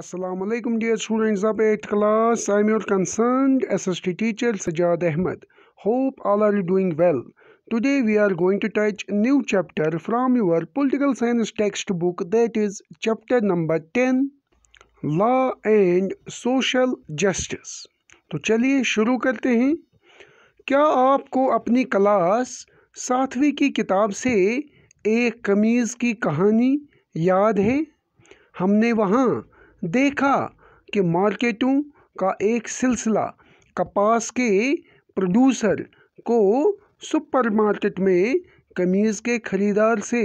Aslam dear students of eight class I am your concern S S T teacher Sajad Ahmad hope all are you doing well we are going to touch new chapter chapter from your science text book that is chapter number ten law and social justice तो चलिए शुरू करते हैं क्या आपको अपनी class सातवीं की किताब से एक कमीज़ की कहानी याद है हमने वहाँ देखा कि मार्केटों का एक सिलसिला कपास के प्रोड्यूसर को सुपरमार्केट में कमीज़ के ख़रीदार से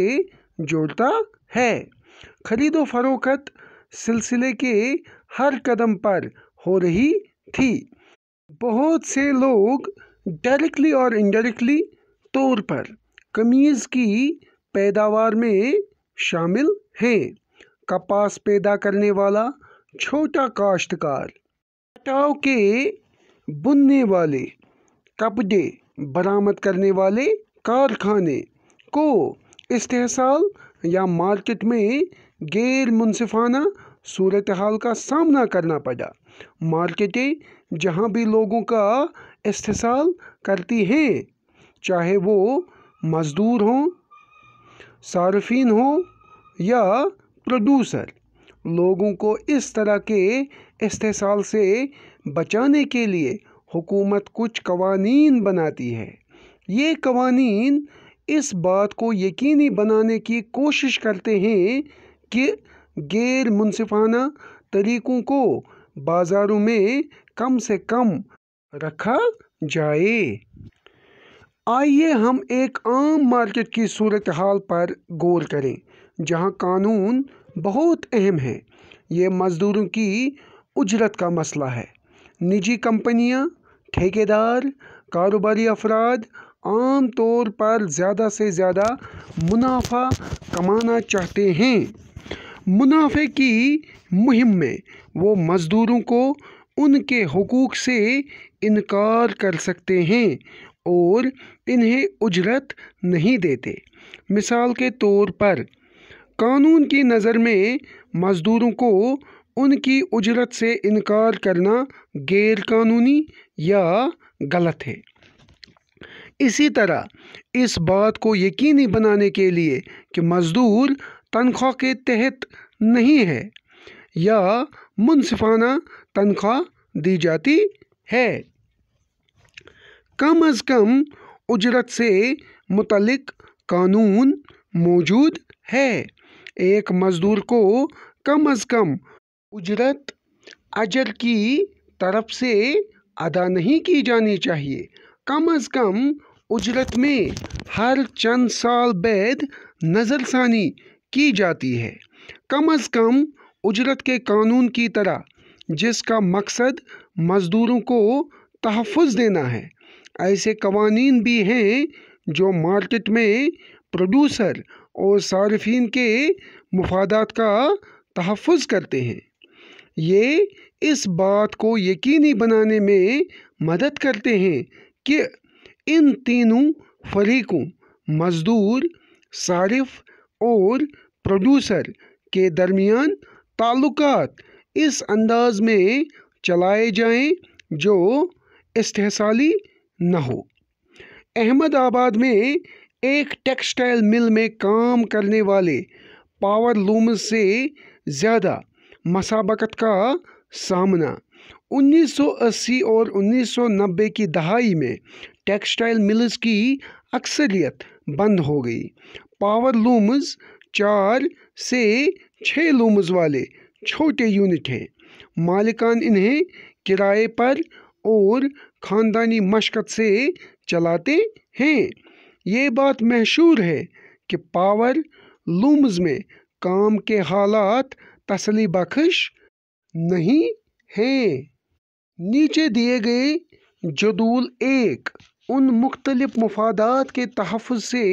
जोड़ता है खरीदो फरोख्त सिलसिले के हर कदम पर हो रही थी बहुत से लोग डायरेक्टली और इनडायरेक्टली तौर पर कमीज़ की पैदावार में शामिल हैं कपास पैदा करने वाला छोटा काश्तकार कटाव के बुनने वाले कपड़े बरामद करने वाले कारखाने को इस्तेसाल या मार्केट में गैर मुनफाना सूरत हाल का सामना करना पड़ा मार्केटें जहां भी लोगों का इस्तेसाल करती हैं चाहे वो मज़दूर हों सार्फिन हों या प्रोड्यूसर लोगों को इस तरह के इस्तेसाल से बचाने के लिए हुकूमत कुछ कवानीन बनाती है ये कवानीन इस बात को यकीनी बनाने की कोशिश करते हैं कि गैर मुनफाना तरीक़ों को बाज़ारों में कम से कम रखा जाए आइए हम एक आम मार्केट की सूरत हाल पर गौर करें जहां कानून बहुत अहम है ये मज़दूरों की उजरत का मसला है निजी कंपनियां, ठेकेदार कारोबारी अफराद आम तौर पर ज़्यादा से ज़्यादा मुनाफा कमाना चाहते हैं मुनाफे की मुहिम में वो मज़दूरों को उनके हकूक़ से इनकार कर सकते हैं और इन्हें उजरत नहीं देते मिसाल के तौर पर कानून की नज़र में मज़दूरों को उनकी उजरत से इनकार करना गैर कानूनी या गलत है इसी तरह इस बात को यकीनी बनाने के लिए कि मज़दूर तनख्वाह के तहत नहीं है या मुनफाना तनख्वाह दी जाती है कम अज़ कम उजरत से मुतलक कानून मौजूद है एक मज़दूर को कम अज़ कम उजरत अजर की तरफ से अदा नहीं की जानी चाहिए कम अज़ कम उजरत में हर चंद साल बैद नज़रसानी की जाती है कम अज़ कम उजरत के कानून की तरह जिसका मकसद मज़दूरों को तहफ़ देना है ऐसे कवानीन भी हैं जो मार्केट में प्रोड्यूसर और सार्फिन के मफादात का तहफ़ करते हैं ये इस बात को यकीनी बनाने में मदद करते हैं कि इन तीनों फरीकों मज़दूर सार्फ और प्रोड्यूसर के दरमियान ताल्लुकात इस अंदाज में चलाए जाएं जो इस्तेसाली न हो अहमदाबाद में एक टेक्सटाइल मिल में काम करने वाले पावर लूम से ज़्यादा मसाबकत का सामना 1980 और 1990 की दहाई में टेक्सटाइल मिल्स की अक्सरियत बंद हो गई पावर लूम्स चार से छः लूम्स वाले छोटे यूनिट हैं मालिकान इन्हें किराए पर और ख़ानदानी मशक्क़त से चलाते हैं ये बात मशहूर है कि पावर लूम्स में काम के हालात तसली बख्श नहीं हैं नीचे दिए गए जदूल एक उन मुख्तलिफ मफादात के तहफ़ से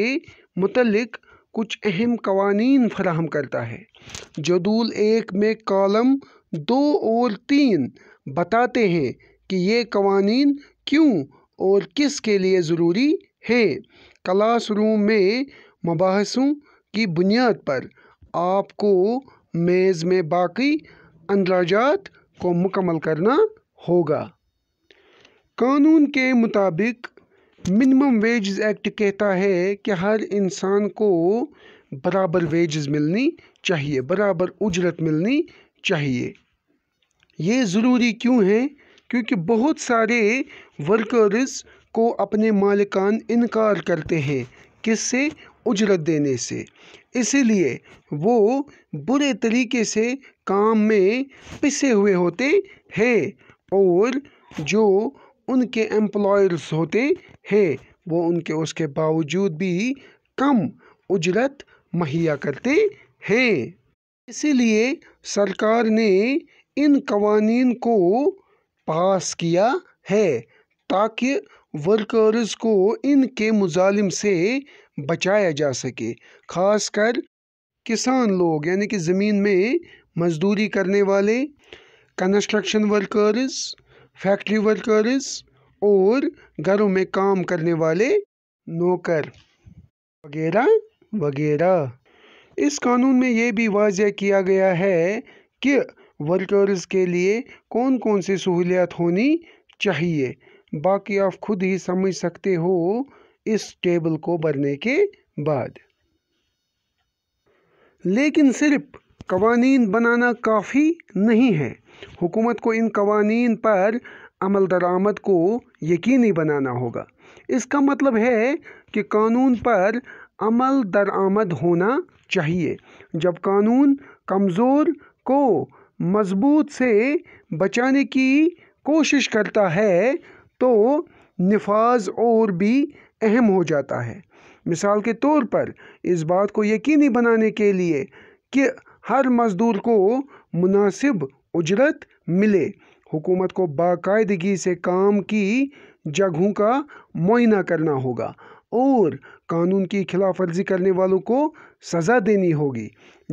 मुतलक कुछ अहम कवानीन फराहम करता है जदूल एक में कॉलम दो और तीन बताते हैं कि ये कवानीन क्यों और किस के लिए ज़रूरी हैं क्लासरूम में मुबासों की बुनियाद पर आपको मेज़ में बाकी अंदराजात को मुकम्मल करना होगा कानून के मुताबिक मिनिमम वेजेस एक्ट कहता है कि हर इंसान को बराबर वेजेस मिलनी चाहिए बराबर उजरत मिलनी चाहिए ये ज़रूरी क्यों है क्योंकि बहुत सारे वर्कर्स को अपने मालिकान इनकार करते हैं किससे उजरत देने से इसलिए वो बुरे तरीके से काम में पिसे हुए होते हैं और जो उनके एम्प्लॉयर्स होते हैं वो उनके उसके बावजूद भी कम उजरत मुहैया करते हैं इसीलिए सरकार ने इन कवानीन को पास किया है ताकि वर्कर्स को इनके मुजालिम से बचाया जा सके ख़ास कर किसान लोग यानी कि ज़मीन में मज़दूरी करने वाले कंस्ट्रक्शन वर्कर्स फैक्ट्री वर्कर्स और घरों में काम करने वाले नौकर वगैरह वगैरह इस कानून में ये भी वाजिया किया गया है कि वर्कर्स के लिए कौन कौन सी सहूलियात होनी चाहिए बाकी आप खुद ही समझ सकते हो इस टेबल को भरने के बाद लेकिन सिर्फ कवानीन बनाना काफ़ी नहीं है हुकूमत को इन कवानीन पर अमल दरामद को यकीनी बनाना होगा इसका मतलब है कि कानून पर अमल दरामद होना चाहिए जब कानून कमज़ोर को मजबूत से बचाने की कोशिश करता है तो नफाज और भी अहम हो जाता है मिसाल के तौर पर इस बात को यकीनी बनाने के लिए कि हर मज़दूर को मुनासिब उजरत मिले हुकूमत को बाकायदगी से काम की जगहों का मुआयना करना होगा और कानून की खिलाफ वर्जी करने वालों को सज़ा देनी होगी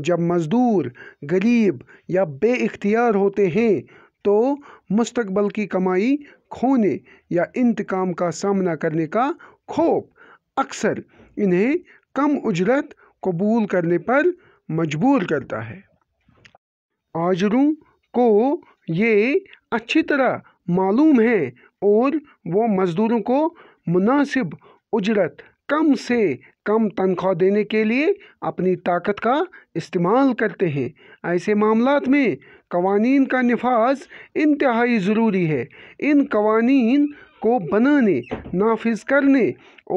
जब मज़दूर गरीब या बेख्तियार होते हैं तो मुस्तकबल की कमाई खोने या इंतकाम का सामना करने का खौफ अक्सर इन्हें कम उजरत कबूल करने पर मजबूर करता है आजरों को ये अच्छी तरह मालूम है और वो मज़दूरों को मुनासिब उजरत कम से कम तनख्वाह देने के लिए अपनी ताकत का इस्तेमाल करते हैं ऐसे मामलों में कवानीन का नफाज इंतहाई ज़रूरी है इन कवानीन को बनाने नाफिज करने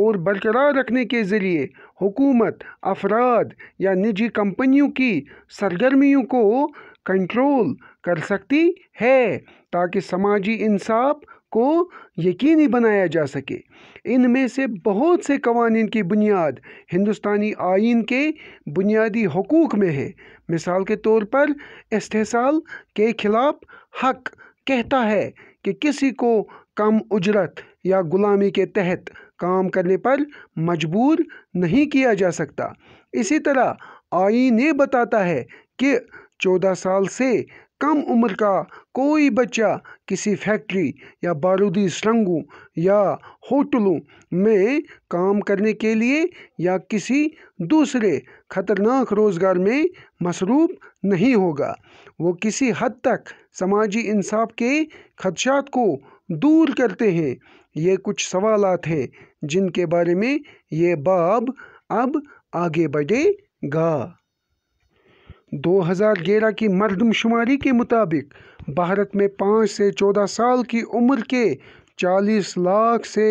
और बरकरार रखने के ज़रिए हुकूमत अफराद या निजी कंपनियों की सरगर्मियों को कंट्रोल कर सकती है ताकि समाजी इंसाफ को यकीनी बनाया जा सके इनमें से बहुत से कवानीन की बुनियाद हिंदुस्तानी आइन के बुनियादी हकूक़ में है मिसाल के तौर पर इस्तेसाल के खिलाफ हक कहता है कि किसी को कम उजरत या गुलामी के तहत काम करने पर मजबूर नहीं किया जा सकता इसी तरह आईन ये बताता है कि चौदह साल से कम उम्र का कोई बच्चा किसी फैक्ट्री या बारूदी सुरंगों या होटलों में काम करने के लिए या किसी दूसरे खतरनाक रोज़गार में मसरूफ़ नहीं होगा वो किसी हद तक समाजी इंसाफ के खदशात को दूर करते हैं ये कुछ सवाल हैं जिनके बारे में ये बाब अब आगे बढ़ेगा 2011 की मरदमशुमारी के मुताबिक भारत में पाँच से चौदह साल की उम्र के 40 लाख से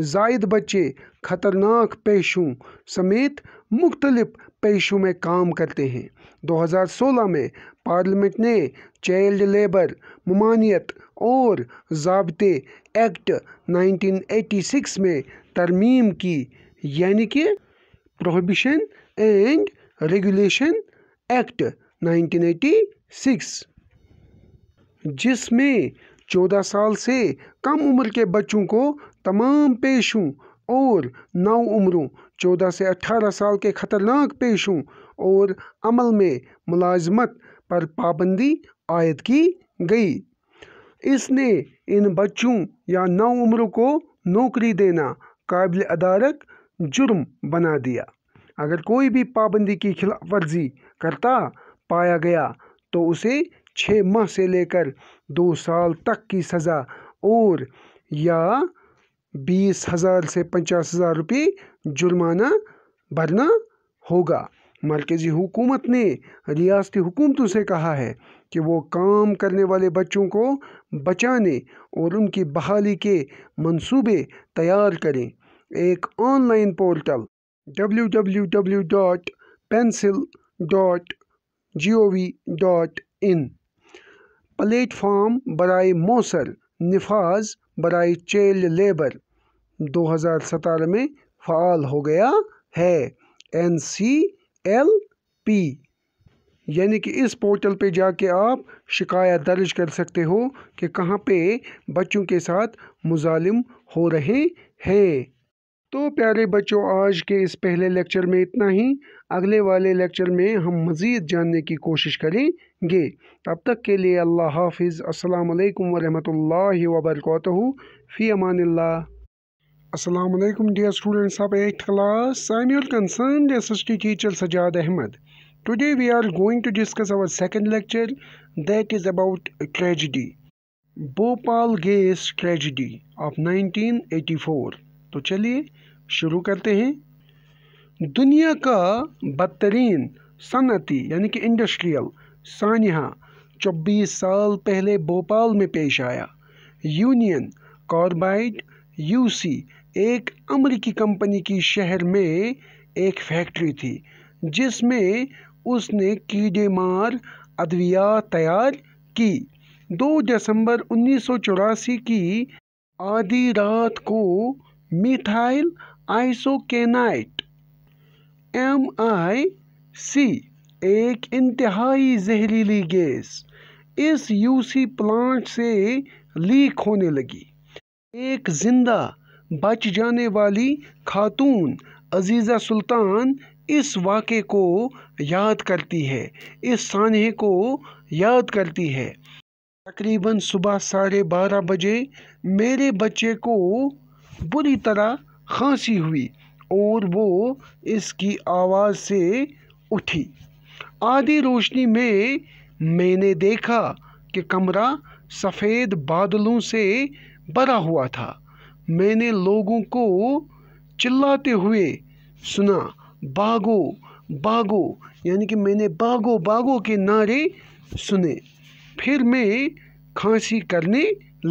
जायद बच्चे खतरनाक पेशों समेत मुख्तलिफ पेशों में काम करते हैं 2016 में पार्लियामेंट ने चाइल्ड लेबर ममानियत और जबते एक्ट 1986 में तरमीम की यानी कि प्रोहिबिशन एंड रेगुलेशन एक्ट 1986 जिसमें चौदह साल से कम उम्र के बच्चों को तमाम पेशों और नौ उम्रों चौदह से अठारह साल के खतरनाक पेशों और अमल में मुलाजमत पर पाबंदी आयद की गई इसने इन बच्चों या नौ उम्रों को नौकरी देना काबिल अदारक जुर्म बना दिया अगर कोई भी पाबंदी की खिलाफ वर्जी करता पाया गया तो उसे छः माह से लेकर दो साल तक की सज़ा और या बीस हज़ार से पचास हज़ार रुपये जुर्माना भरना होगा मरकज़ी हुकूमत ने रियाती हुकूमतों से कहा है कि वो काम करने वाले बच्चों को बचाने और उनकी बहाली के मंसूबे तैयार करें एक online portal W W W dot pencil dot G O V dot in platform बरए मौसर नफाज बरए चेल्ड लेबर 2017 में फ़ाल हो गया है एन सी एल पी यानी कि इस पोर्टल पे जाके आप शिकायत दर्ज कर सकते हो कि कहाँ पे बच्चों के साथ मुजालिम हो रहे हैं तो प्यारे बच्चों आज के इस पहले लेक्चर में इतना ही अगले वाले लेक्चर में हम मज़ीद जानने की कोशिश करेंगे तब तक के लिए अल्लाह हाफिज़ अल्लाम वरहमल्ला वबरकत फ़ी अमान अल्लाम dear students of eight class सैम्यूल concern S S T teacher Sajad Ahmad today we are going to discuss our second lecture that is about tragedy Bhopal gas tragedy of nineteen eighty four तो चलिए शुरू करते हैं दुनिया का बदतरीन सनती यानी कि इंडस्ट्रियल सानिहा 24 साल पहले भोपाल में पेश आया यूनियन कॉर्बाइट यूसी एक अमरीकी कंपनी की शहर में एक फैक्ट्री थी जिसमें उसने कीड़े मार अद्वियात तैयार की 2 दिसंबर उन्नीस की आधी रात को मिथाइल आइसोकेनाइट एम आई सी एक इंतहाई जहरीली गैस इस यूसी प्लांट से लीक होने लगी एक जिंदा बच जाने वाली खातून अजीज़ा सुल्तान इस वाक़े को याद करती है इस सानहे को याद करती है तकरीबन सुबह साढ़े बारह बजे मेरे बच्चे को बुरी तरह खांसी हुई और वो इसकी आवाज़ से उठी आधी रोशनी में मैंने देखा कि कमरा सफ़ेद बादलों से भरा हुआ था मैंने लोगों को चिल्लाते हुए सुना बागो बागो यानी कि मैंने बागो बागो के नारे सुने फिर मैं खांसी करने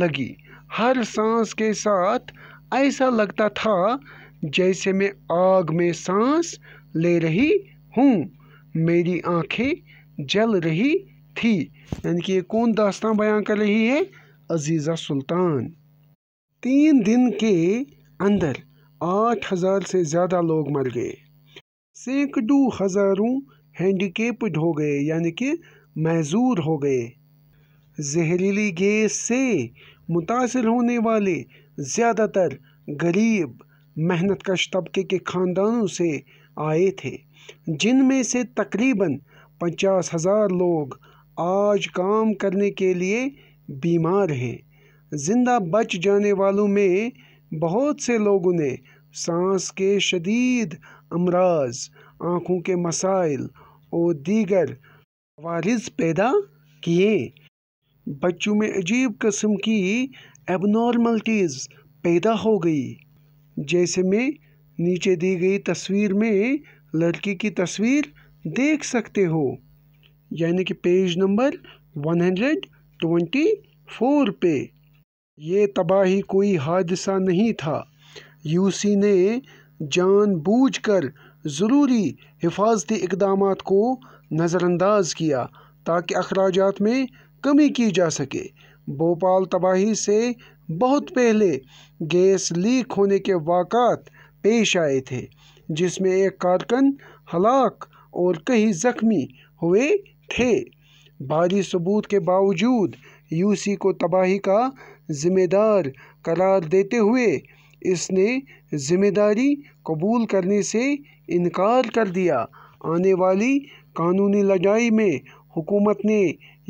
लगी हर सांस के साथ ऐसा लगता था जैसे मैं आग में सांस ले रही हूँ मेरी आंखें जल रही थी यानी कि ये कौन दास्तान बयां कर रही है अजीज़ा सुल्तान तीन दिन के अंदर आठ हज़ार से ज़्यादा लोग मर गए सैकड़ों हज़ारों हैंडीकेप्ड हो गए यानी कि महजूर हो गए जहरीली गैस से मुतासर होने वाले ज़्यादातर गरीब मेहनत कश तबके के ख़ानदानों से आए थे जिनमें से तकरीबन पचास हज़ार लोग आज काम करने के लिए बीमार हैं ज़िंदा बच जाने वालों में बहुत से लोगों ने सांस के शदीद अमराज आँखों के मसाइल और दीगर वारिस पैदा किए बच्चों में अजीब कस्म की एबनॉर्मलिटीज़ पैदा हो गई जैसे मैं नीचे दी गई तस्वीर में लड़की की तस्वीर देख सकते हो यानी कि पेज नंबर 124 पे ये तबाही कोई हादसा नहीं था यूसी ने जानबूझकर ज़रूरी हिफाजती इकदाम को नज़रअंदाज किया ताकि अखराज में कमी की जा सके भोपाल तबाही से बहुत पहले गैस लीक होने के वाक़ पेश आए थे जिसमें एक कारकन हलाक और कई जख्मी हुए थे भारी सबूत के बावजूद यूसी को तबाही का जिम्मेदार करार देते हुए इसने जिम्मेदारी कबूल करने से इनकार कर दिया आने वाली कानूनी लड़ाई में हुकूमत ने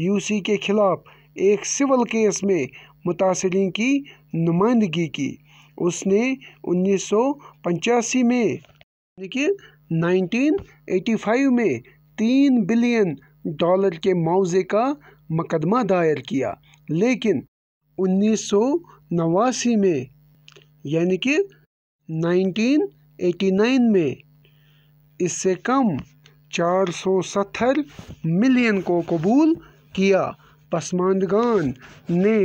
यूसी के खिलाफ एक सिविल केस में मुतासरी की नुमाइंदगी की उसने 1985 में यानी कि 1985 में तीन बिलियन डॉलर के मुआवजे का मुकदमा दायर किया लेकिन उन्नीस में यानी कि 1989 में इससे कम चार सौ सत्तर मिलियन को कबूल किया पसमानदगान ने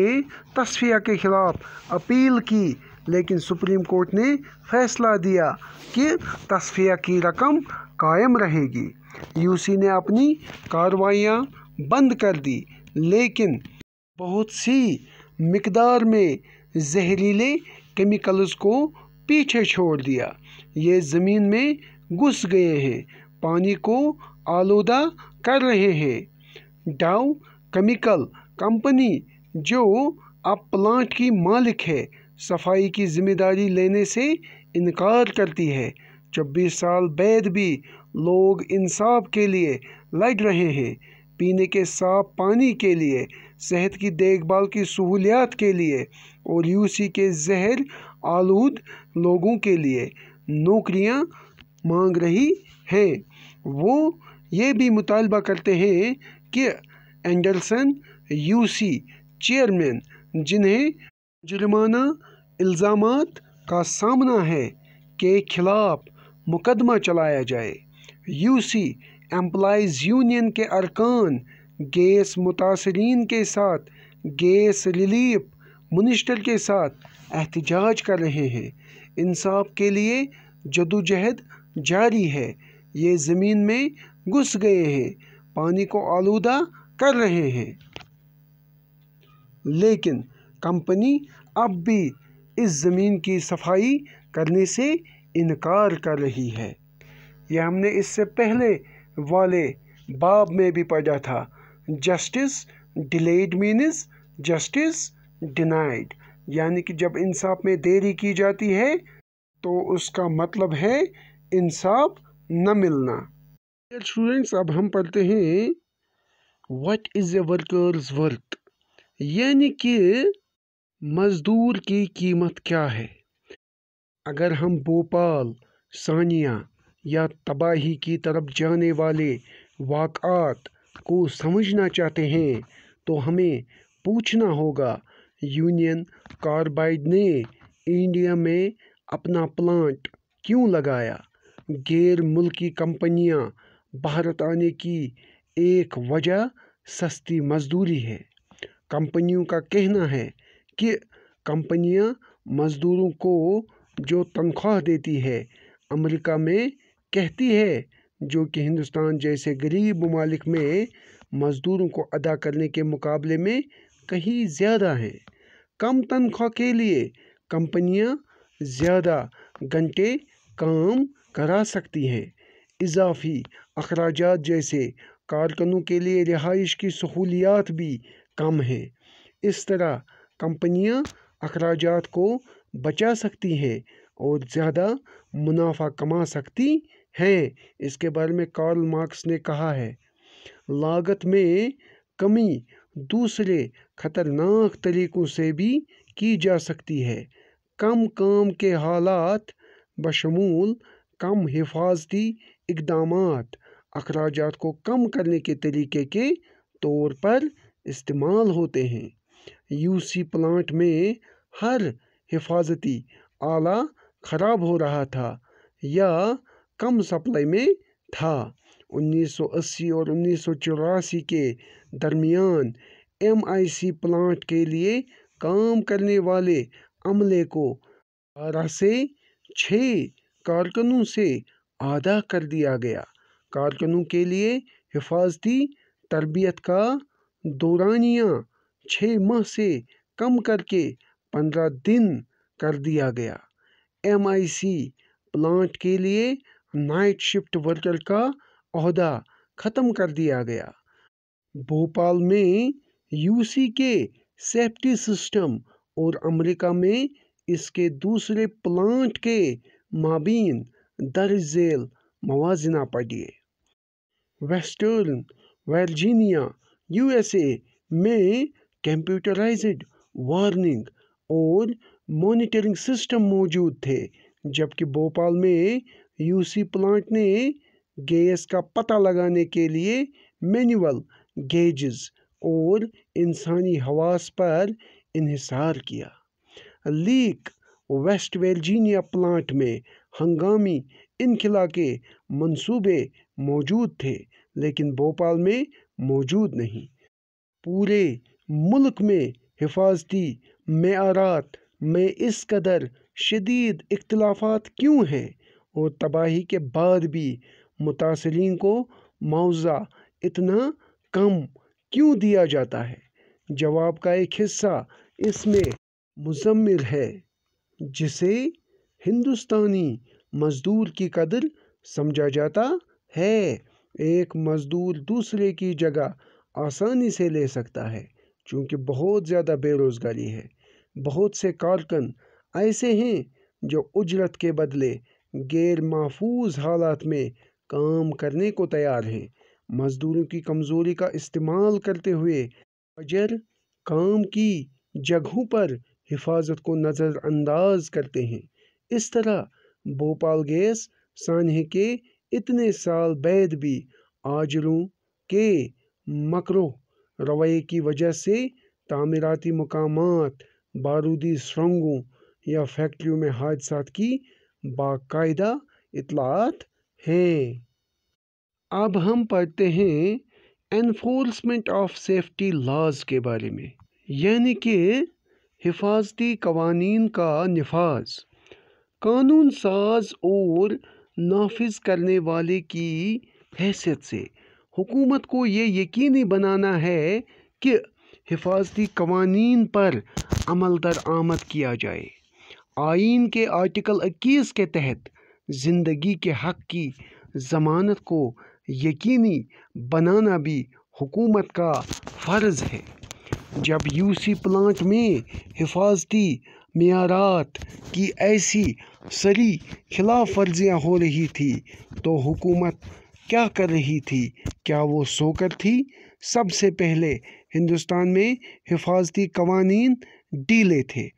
तस्फिया के खिलाफ अपील की लेकिन सुप्रीम कोर्ट ने फैसला दिया कि तस्फिया की रकम कायम रहेगी यूसी ने अपनी कार्रवाइयाँ बंद कर दी लेकिन बहुत सी मकदार में जहरीले केमिकल्स को पीछे छोड़ दिया ये ज़मीन में घुस गए हैं पानी को आलूदा कर रहे हैं डाउ केमिकल कंपनी जो अब प्लांट की मालिक है सफाई की जिम्मेदारी लेने से इनकार करती है छब्बीस साल बैद भी लोग इंसाफ के लिए लड़ रहे हैं पीने के साफ पानी के लिए सेहत की देखभाल की सहूलियात के लिए और यूसी के जहर आलूद लोगों के लिए नौकरियां मांग रही हैं वो ये भी मुतालबा करते हैं कि एंडरसन यूसी चेयरमैन जिन्हें जुर्माना इल्ज़ाम का सामना है के खिलाफ मुकदमा चलाया जाए यूसी एम्प्लॉज़ यूनियन के अरकान गैस मुतासरीन के साथ गैस रिलीफ मिनिस्टर के साथ एहतजाज कर रहे हैं इंसाफ के लिए जदोजहद जारी है ये ज़मीन में घुस गए हैं पानी को आलूदा कर रहे हैं लेकिन कंपनी अब भी इस ज़मीन की सफाई करने से इनकार कर रही है यह हमने इससे पहले वाले बाब में भी पढ़ा था justice delayed means justice denied यानी कि जब इंसाफ में देरी की जाती है तो उसका मतलब है इंसाफ न मिलना स्टूडेंट्स अब हम पढ़ते हैं what is a workers worth यानी कि मज़दूर की कीमत क्या है अगर हम भोपाल सानिया या तबाही की तरफ जाने वाले वाकत को समझना चाहते हैं तो हमें पूछना होगा यूनियन कार्बाइड ने इंडिया में अपना प्लांट क्यों लगाया गैर मुल्की कंपनियां भारत आने की एक वजह सस्ती मजदूरी है कंपनियों का कहना है कि कंपनियां मजदूरों को जो तनख्वाह देती है अमेरिका में कहती है जो कि हिंदुस्तान जैसे गरीब ममालिक में मज़दूरों को अदा करने के मुकाबले में कहीं ज़्यादा है कम तनख्वाह के लिए कंपनियां ज़्यादा घंटे काम करा सकती हैं इजाफी अखराज जैसे कारकनों के लिए रिहाइश की सहूलियात भी कम हैं इस तरह कंपनियां अखराज को बचा सकती हैं और ज़्यादा मुनाफा कमा सकती हैं इसके बारे में कार्ल मार्क्स ने कहा है लागत में कमी दूसरे खतरनाक तरीक़ों से भी की जा सकती है कम काम के हालात बशमूल कम हिफाजती इकदाम अखराज को कम करने के तरीके के तौर पर इस्तेमाल होते हैं यूसी प्लांट में हर हिफाजती आला ख़राब हो रहा था या कम सप्लाई में था 1980 और उन्नीस के दरमियान एमआईसी प्लांट के लिए काम करने वाले अमले को बारह से छः कारकनों से आधा कर दिया गया कारकुनों के लिए हिफाज़ती तरबियत का दौरानिया छः माह से कम करके पंद्रह दिन कर दिया गया एम आई सी प्लांट के लिए नाइट शिफ्ट वर्कर का अहदा ख़त्म कर दिया गया भोपाल में यूसी के सेफ्टी सिस्टम और अमेरिका में इसके दूसरे प्लांट के माबीन दर्ज झेल मवाजना पड़िए वेस्टर्न वर्जीनिया यूएसए में कंप्यूटराइज्ड वार्निंग और मॉनिटरिंग सिस्टम मौजूद थे जबकि भोपाल में यूसी प्लांट ने गैस का पता लगाने के लिए मैनुअल गेजेस और इंसानी हवास पर इहिसार किया लीक वेस्ट वर्जीनिया प्लांट में हंगामी इनखला के मंसूबे मौजूद थे लेकिन भोपाल में मौजूद नहीं पूरे मुल्क में हिफाजती मैारात में इस कदर शदीद इख्तलाफात क्यों हैं और तबाही के बाद भी मुतासरी को मुआवजा इतना कम क्यों दिया जाता है जवाब का एक हिस्सा इसमें मुजमिल है जिसे हिंदुस्तानी मज़दूर की कदर समझा जाता है एक मज़दूर दूसरे की जगह आसानी से ले सकता है चूँकि बहुत ज़्यादा बेरोज़गारी है बहुत से कारकन ऐसे हैं जो उजरत के बदले गैर महफूज हालात में काम करने को तैयार हैं मज़दूरों की कमज़ोरी का इस्तेमाल करते हुए अजर काम की जगहों पर हिफाजत को नज़रअंदाज करते हैं इस तरह भोपाल गैस सानहे के इतने साल बैद भी आजरों के मकर रवैये की वजह से तामीराती मकाम बारूदी सुरंगों या फैक्ट्रियों में हादसा की बाकायदा इतलात हैं अब हम पढ़ते हैं एनफोर्समेंट ऑफ सेफ्टी लॉज के बारे में यानी कि हिफाजती कवानीन का नफाज कानून साज और नाफिज करने वाले की हैसियत से हुकूमत को ये यकीनी बनाना है कि हिफाजती कवानीन पर अमल दरामद किया जाए आइन के आर्टिकल 21 के तहत ज़िंदगी के हक़ की ज़मानत को यकीनी बनाना भी हुकूमत का फ़र्ज़ है जब यूसी प्लांट में हिफाजती मीरात की ऐसी सरी खिलाफ वर्जियाँ हो रही थी तो हुकूमत क्या कर रही थी क्या वो सोकर थी सबसे पहले हिंदुस्तान में हिफाजती कवानीन डीले थे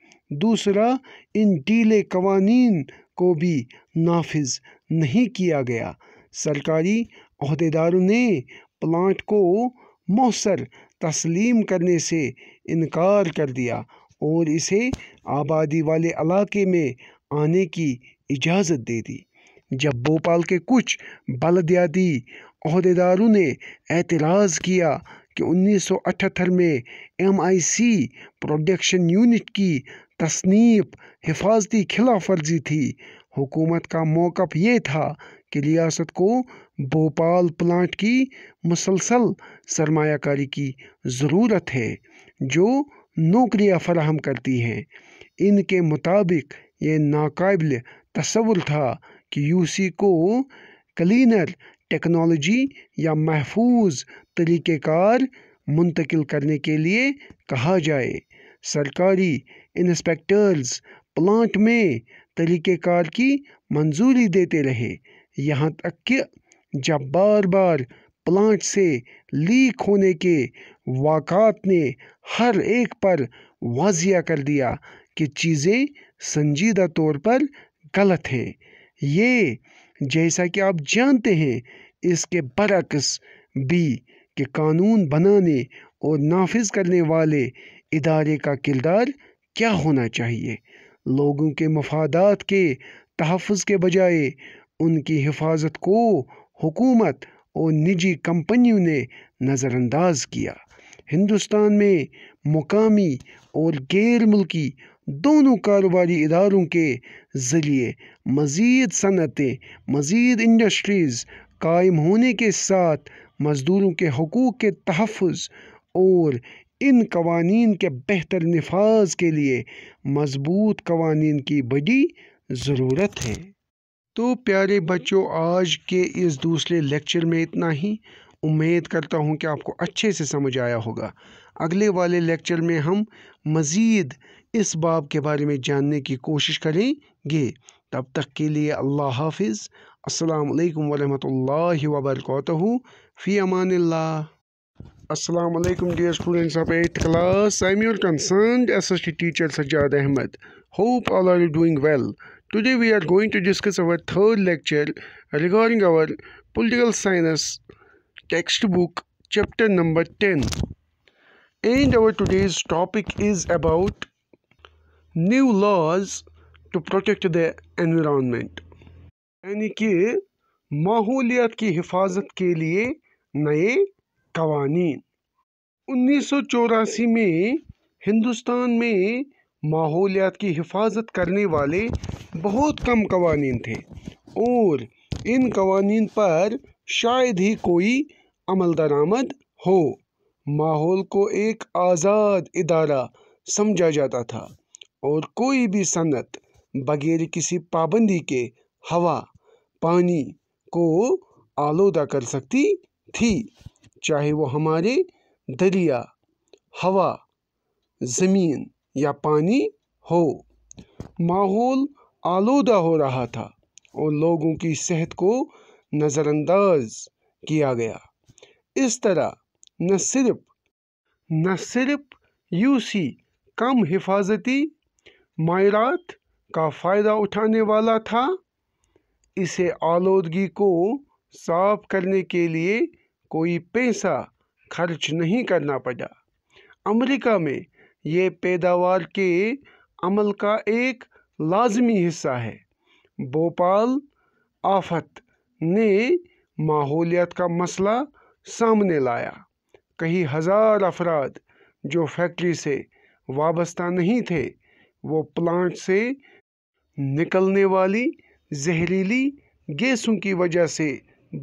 दूसरा इन डीले कवानीन को भी नाफिज नहीं किया गया सरकारी अहदेदारों ने प्लांट को मौसर तस्लीम करने से इनकार कर दिया और इसे आबादी वाले इलाके में आने की इजाज़त दे दी जब भोपाल के कुछ बलदियाती अहदेदारों ने एतराज़ किया कि 1978 में एमआईसी प्रोडक्शन यूनिट की तसनीफ़ हिफाजती खिलाफ वर्जी थी हुकूमत का मौक़ ये था कि रियासत को भोपाल प्लांट की मुसलसल सरमाकारी की ज़रूरत है जो नौकरियाँ फराहम करती हैं इनके मुताबिक ये नाकबिल तस्वुर था कि यूसी को क्लीनर टेक्नोलॉजी या महफूज तरीक़ार मुंतकिल करने के लिए कहा जाए सरकारी इंस्पेक्टर्स प्लांट में तरीक़ेकार की मंजूरी देते रहे यहाँ तक कि जब बार बार प्लांट से लीक होने के वाकत ने हर एक पर वाजिया कर दिया कि चीज़ें संजीदा तौर पर गलत हैं ये जैसा कि आप जानते हैं इसके बरक्स भी कि कानून बनाने और नाफिज करने वाले इदारे का किरदार क्या होना चाहिए लोगों के मफादात के तहफ़ के बजाय उनकी हिफाजत को हुकूमत और निजी कंपनियों ने नज़रअंदाज किया हिंदुस्तान में मुकामी और गैर मुल्की दोनों कारोबारी इदारों के ज़रिए मज़ीद सनतें मज़ीद इंडस्ट्रीज़ कायम होने के साथ मज़दूरों के हकूक़ के तहफ़ और इन कवानीन के बेहतर नफाज के लिए मजबूत कवानीन की बड़ी ज़रूरत है तो प्यारे बच्चों आज के इस दूसरे लेक्चर में इतना ही उम्मीद करता हूँ कि आपको अच्छे से समझ आया होगा अगले वाले लेक्चर में हम मज़ीद इस बाब के बारे में जानने की कोशिश करेंगे तब तक के लिए अल्लाह हाफिज़ अस्सलाम वालेकुम वरहमतुल्लाहि व बरकातहू फी अमानिल्लाह अस्सलाम वालेकुम dear students of 8th class i am your concerned associate teacher sajjad ahmed hope all are doing well Today we are going to discuss our third lecture regarding our political science textbook chapter number 10 and our today's topic is about new laws to protect the environment yani ki mahuliyat ki hifazat ke liye naye कवानीन 1984 mein hindustan mein माहौलियात की हिफाजत करने वाले बहुत कम Cavani थे और इन Cavani पर शायद ही कोई अमल दरामद हो माहौल को एक आज़ाद इदारा समझा जाता था और कोई भी सनत बगैर किसी पाबंदी के हवा पानी को आलूदा कर सकती थी चाहे वो हमारे दरिया हवा ज़मीन या पानी हो माहौल आलूदा हो रहा था और लोगों की सेहत को नज़रअंदाज किया गया इस तरह न सिर्फ न सिर्फ यूसी कम हिफाजती मायरात का फ़ायदा उठाने वाला था इसे आलूदगी को साफ करने के लिए कोई पैसा खर्च नहीं करना पड़ा अमेरिका में ये पैदावार के अमल का एक लाजमी हिस्सा है भोपाल आफत ने माहौलियात का मसला सामने लाया कहीं हज़ार अफराद जो फैक्ट्री से वाबस्ता नहीं थे वो प्लांट से निकलने वाली जहरीली गैसों की वजह से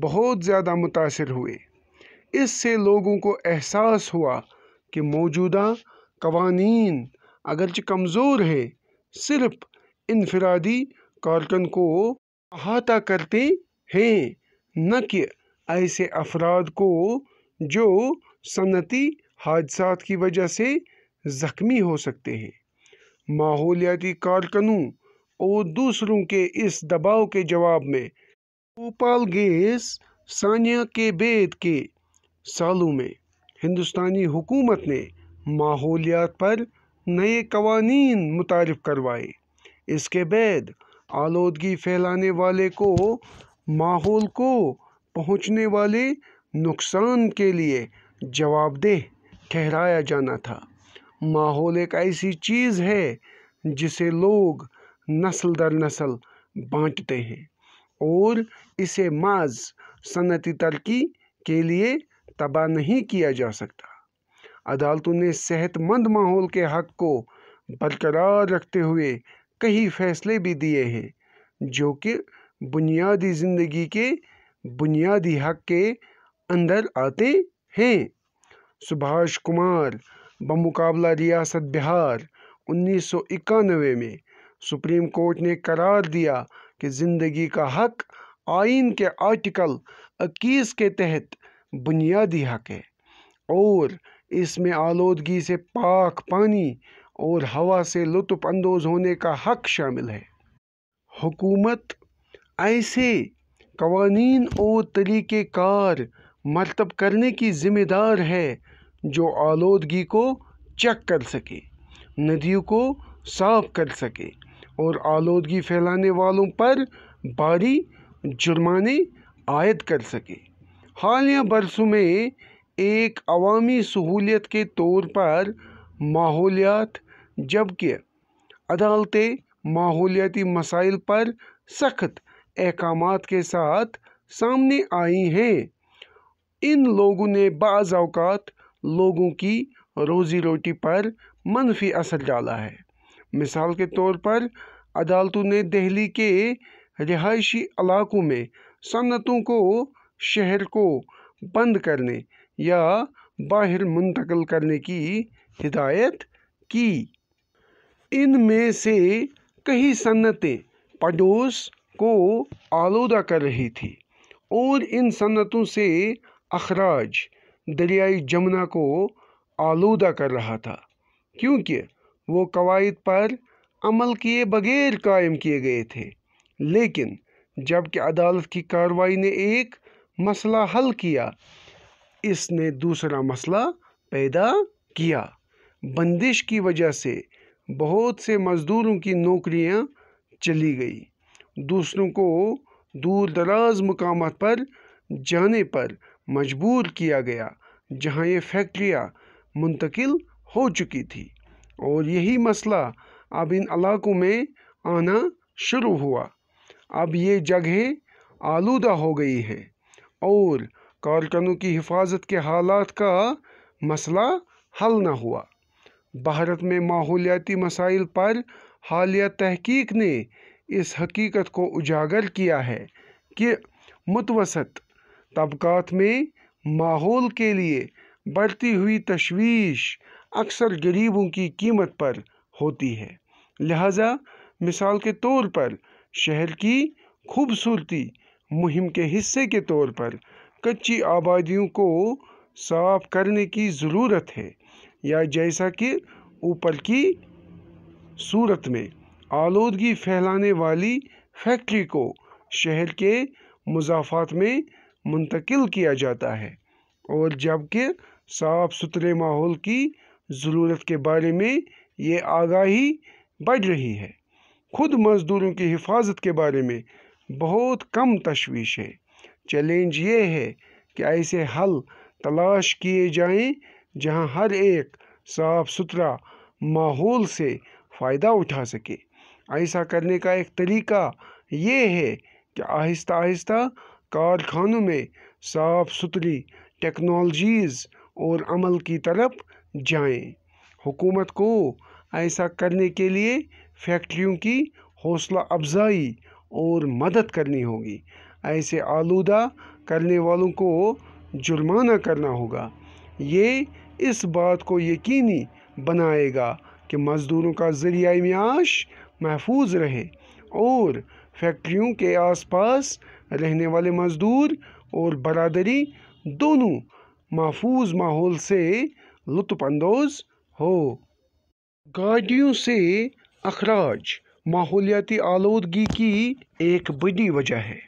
बहुत ज़्यादा मुतासर हुए इससे लोगों को एहसास हुआ कि मौजूदा कवानीन अगरचे कमज़ोर है सिर्फ इनफरादी कारकन को अहाता करते हैं न कि ऐसे अफराद को जो सनती हादसा की वजह से ज़ख्मी हो सकते हैं माहौलियाती कारकनों और दूसरों के इस दबाव के जवाब में भोपाल गैस सानिया के बेद के सालों में हिंदुस्तानी हुकूमत ने माहौलियात पर नए कवानीन मुतारफ़ करवाए इसके बाद आलूदगी फैलाने वाले को माहौल को पहुँचने वाले नुकसान के लिए जवाबदेह ठहराया जाना था माहौल एक ऐसी चीज़ है जिसे लोग नस्ल दर नस्ल बांटते हैं और इसे माज सनती तरक्की के लिए तबाह नहीं किया जा सकता अदालतों ने सेहतमंद माहौल के हक को बरकरार रखते हुए कई फैसले भी दिए हैं जो कि बुनियादी ज़िंदगी के बुनियादी हक के अंदर आते हैं सुभाष कुमार बमुकाबला रियासत बिहार उन्नीस में सुप्रीम कोर्ट ने करार दिया कि ज़िंदगी का हक आइन के आर्टिकल 21 के तहत बुनियादी हक है और इसमें आलूदगी से पाक पानी और हवा से लुत्फ़ानंदोज़ होने का हक शामिल है हुकूमत ऐसे कवानीन और तरीक़ार मरतब करने की ज़िम्मेदार है जो आलूदगी को चेक कर सके नदियों को साफ कर सके और आलूदगी फैलाने वालों पर भारी जुर्माने आयद कर सके हालिया बरसों में एक अवामी सहूलियत के तौर पर माहौलियात जबकि अदालतें माहौलियाती मसाइल पर सख्त अहकाम के साथ सामने आई हैं इन लोगों ने बाज़ात लोगों की रोज़ी रोटी पर मनफी असर डाला है मिसाल के तौर पर अदालतों ने दिल्ली के रिहायशी इलाकों में सनतों को शहर को बंद करने या बाहर मुंतकल करने की हिदायत की इन में से कई सन्नतें पड़ोस को आलूदा कर रही थी और इन सन्नतों से अखराज दरियाई जमुना को आलूदा कर रहा था क्योंकि वो कवायद पर अमल किए बगैर कायम किए गए थे लेकिन जबकि अदालत की कार्रवाई ने एक मसला हल किया इसने दूसरा मसला पैदा किया बंदिश की वजह से बहुत से मज़दूरों की नौकरियां चली गई दूसरों को दूर दराज मकाम पर जाने पर मजबूर किया गया जहां ये फैक्ट्रियां मुंतकिल हो चुकी थी और यही मसला अब इन इलाकों में आना शुरू हुआ अब ये जगहें आलूदा हो गई हैं और कारकनों की हिफाजत के हालात का मसला हल न हुआ भारत में माहौलियाती मसाइल पर हालिया तहकीक ने इस हकीकत को उजागर किया है कि मुतवसत तबकात में माहौल के लिए बढ़ती हुई तशवीश अक्सर गरीबों की कीमत पर होती है लिहाजा मिसाल के तौर पर शहर की खूबसूरती मुहिम के हिस्से के तौर पर कच्ची आबादियों को साफ करने की ज़रूरत है या जैसा कि ऊपर की सूरत में आलूदगी फैलाने वाली फैक्ट्री को शहर के मुजाफात में मुंतकिल किया जाता है और जबकि साफ सुथरे माहौल की ज़रूरत के बारे में ये आगाही बढ़ रही है खुद मज़दूरों की हिफाजत के बारे में बहुत कम तशवीश है चैलेंज ये है कि ऐसे हल तलाश किए जाएं जहां हर एक साफ सुथरा माहौल से फ़ायदा उठा सके ऐसा करने का एक तरीका ये है कि आहिस्ता आहिस्ता कारखानों में साफ सुथरी टेक्नोलॉजीज़ और अमल की तरफ जाएं। हुकूमत को ऐसा करने के लिए फैक्ट्रियों की हौसला अफजाई और मदद करनी होगी ऐसे आलूदा करने वालों को जुर्माना करना होगा ये इस बात को यकीनी बनाएगा कि मज़दूरों का ज़रिया माश महफूज रहे और फैक्ट्रियों के आसपास रहने वाले मज़दूर और बरदरी दोनों महफूज माहौल से लुत्फानंदोज हो गाड़ियों से अखराज माहौलियाती आलूदगी की एक बड़ी वजह है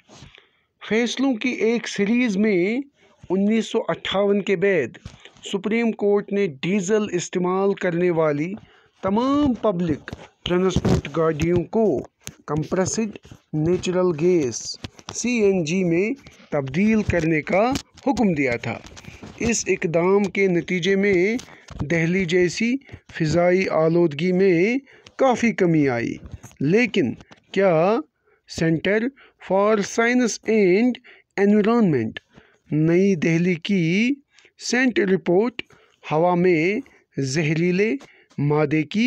फैसलों की एक सीरीज़ में उन्नीस के बाद सुप्रीम कोर्ट ने डीज़ल इस्तेमाल करने वाली तमाम पब्लिक ट्रांसपोर्ट गाड़ियों को कंप्रेसिड नेचुरल गैस सीएनजी में तब्दील करने का हुक्म दिया था इस इकदाम के नतीजे में दिल्ली जैसी फ़िज़ाई आलूदगी में काफ़ी कमी आई लेकिन क्या centre for science and environment Nai Delhi की सेंट रिपोर्ट हवा में जहरीले मादे की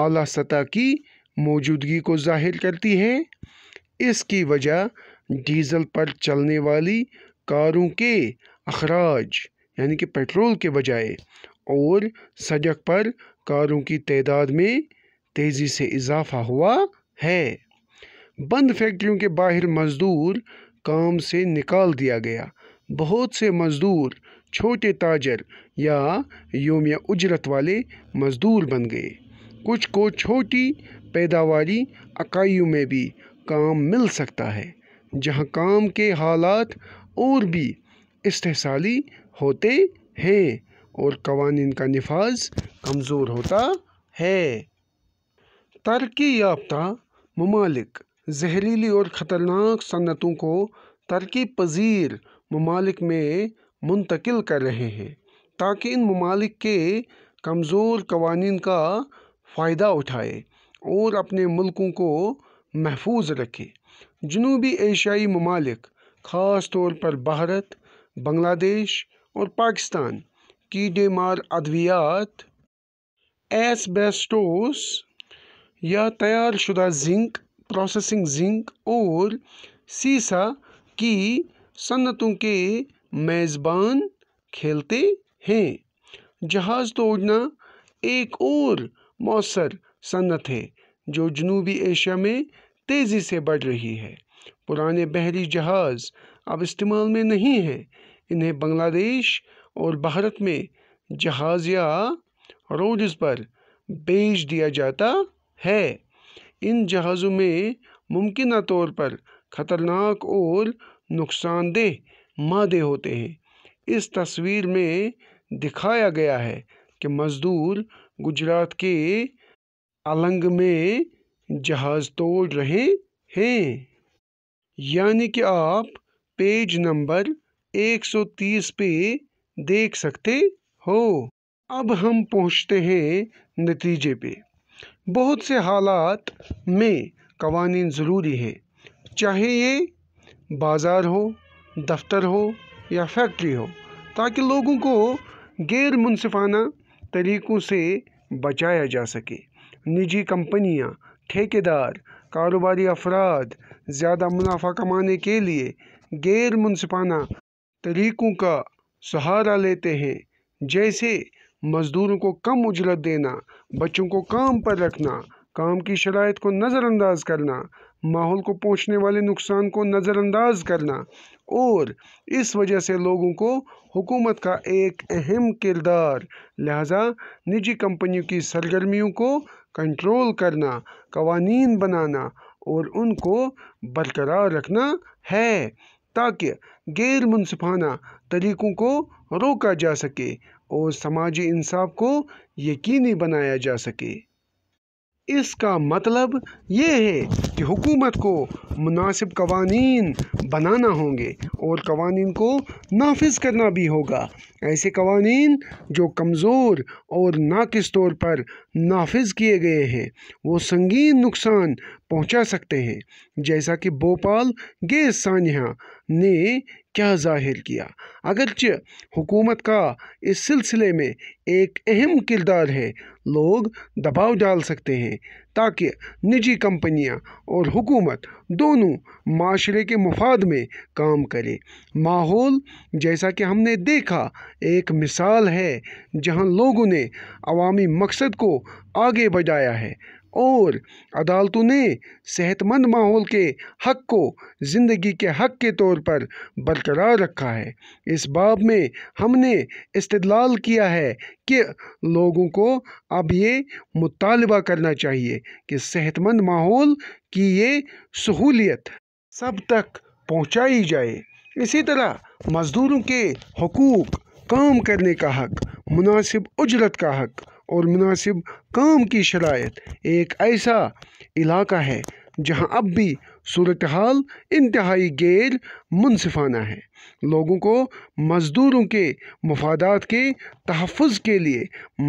आला सतह की मौजूदगी को जाहिर करती है इसकी वजह डीजल पर चलने वाली कारों के अखराज यानी कि पेट्रोल के बजाय और सड़क पर कारों की तादाद में तेज़ी से इजाफा हुआ है बंद फैक्ट्रियों के बाहर मज़दूर काम से निकाल दिया गया बहुत से मज़दूर छोटे ताजर या योम उजरत वाले मज़दूर बन गए कुछ को छोटी पैदावारी इकाइयों में भी काम मिल सकता है जहां काम के हालात और भी इस्तेसाली होते हैं और कवानीन का नफाज कमज़ोर होता है तरक्याफ्ता ममालिक जहरीली और ख़तरनाक सनतों को तरक्की पजीर ममालिक में मुंतकिल कर रहे हैं ताकि इन ममालिक के कमज़ोर कवानीन का फ़ायदा उठाए और अपने मुल्कों को महफूज रखे जनूबी एशियाई ममालिक ख़ास तौर पर भारत बांग्लादेश और पाकिस्तान कीडे मार अद्वियात एसबेस्टोस या तैयार शुदा जिंक प्रोसेसिंग जिंक और सीसा की सन्नतों के मेज़बान खेलते हैं जहाज़ तोड़ना एक और मौसर सन्नत है जो जनूबी एशिया में तेज़ी से बढ़ रही है पुराने बहरी जहाज़ अब इस्तेमाल में नहीं हैं इन्हें बांग्लादेश और भारत में जहाज़ या रोड्स पर बेच दिया जाता है इन जहाज़ों में मुमकिन तौर पर ख़तरनाक और नुकसानदेह मादे होते हैं इस तस्वीर में दिखाया गया है कि मज़दूर गुजरात के अलंग में जहाज़ तोड़ रहे हैं यानी कि आप पेज नंबर 130 पे देख सकते हो अब हम पहुंचते हैं नतीजे पे बहुत से हालात में कवानीन ज़रूरी हैं चाहे ये बाज़ार हो दफ्तर हो या फैक्ट्री हो ताकि लोगों को गैर मुनफाना तरीक़ों से बचाया जा सके निजी कंपनियां, ठेकेदार कारोबारी अफराद ज़्यादा मुनाफा कमाने के लिए गैर मुनफाना तरीक़ों का सहारा लेते हैं जैसे मज़दूरों को कम उजरत देना बच्चों को काम पर रखना काम की शराइ को नज़रअंदाज करना माहौल को पहुँचने वाले नुकसान को नज़रअंदाज करना और इस वजह से लोगों को हुकूमत का एक अहम किरदार लिहाजा निजी कंपनियों की सरगर्मियों को कंट्रोल करना कवानीन बनाना और उनको बरकरार रखना है ताकि गैर मुनफाना तरीक़ों को रोका जा सके और समाजी इंसाफ को यकीनी बनाया जा सके इसका मतलब ये है कि हुकूमत को मुनासिब कवानीन बनाना होंगे और कवानीन को नाफिज करना भी होगा ऐसे कवानीन जो कमज़ोर और नाकिस तौर पर नाफिज किए गए हैं वो संगीन नुकसान पहुंचा सकते हैं जैसा कि भोपाल गैस सानिया ने क्या जाहिर किया अगरचे हुकूमत का इस सिलसिले में एक अहम किरदार है लोग दबाव डाल सकते हैं ताकि निजी कंपनियां और हुकूमत दोनों माशरे के मुफाद में काम करें माहौल जैसा कि हमने देखा एक मिसाल है जहां लोगों ने अवामी मकसद को आगे बढ़ाया है और अदालतों ने सेहतमंद माहौल के हक को ज़िंदगी के हक के तौर पर बरकरार रखा है इस बाब में हमने इस्तलाल किया है कि लोगों को अब ये मुतालबा करना चाहिए कि सेहतमंद माहौल की ये सहूलियत सब तक पहुँचाई जाए इसी तरह मज़दूरों के हकूक़ काम करने का हक मुनासिब उजरत का हक और मुनासिब काम की शरात एक ऐसा इलाका है जहाँ अब भी सूरत हाल इंतहाई गैर मुनफाना है लोगों को मज़दूरों के मफादात के तहफ़ के लिए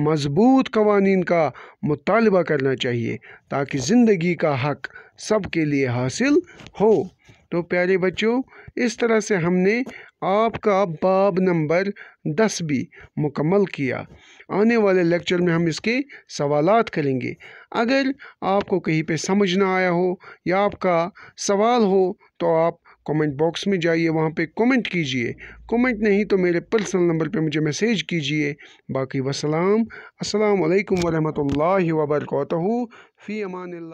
मजबूत कवानीन का मुतालबा करना चाहिए ताकि ज़िंदगी का हक सब के लिए हासिल हो तो प्यारे बच्चों इस तरह से हमने आपका बाब नंबर दस भी मुकम्मल किया आने वाले लेक्चर में हम इसके सवाल करेंगे अगर आपको कहीं पे समझ ना आया हो या आपका सवाल हो तो आप कमेंट बॉक्स में जाइए वहाँ पे कमेंट कीजिए कमेंट नहीं तो मेरे पर्सनल नंबर पे मुझे मैसेज कीजिए बाकी वसलाम अस्सलाम वरम्ह वरहमतुल्लाहि फ़ी अमान